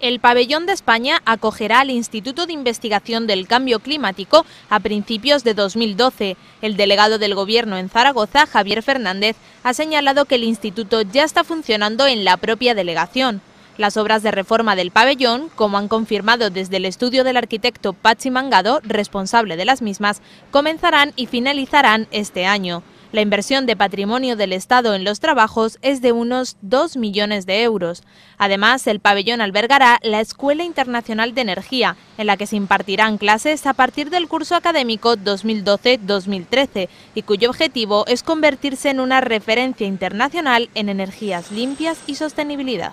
El pabellón de España acogerá al Instituto de Investigación del Cambio Climático a principios de 2012. El delegado del Gobierno en Zaragoza, Javier Fernández, ha señalado que el instituto ya está funcionando en la propia delegación. Las obras de reforma del pabellón, como han confirmado desde el estudio del arquitecto Pachi Mangado, responsable de las mismas, comenzarán y finalizarán este año. La inversión de patrimonio del Estado en los trabajos es de unos 2 millones de euros. Además, el pabellón albergará la Escuela Internacional de Energía, en la que se impartirán clases a partir del curso académico 2012-2013 y cuyo objetivo es convertirse en una referencia internacional en energías limpias y sostenibilidad.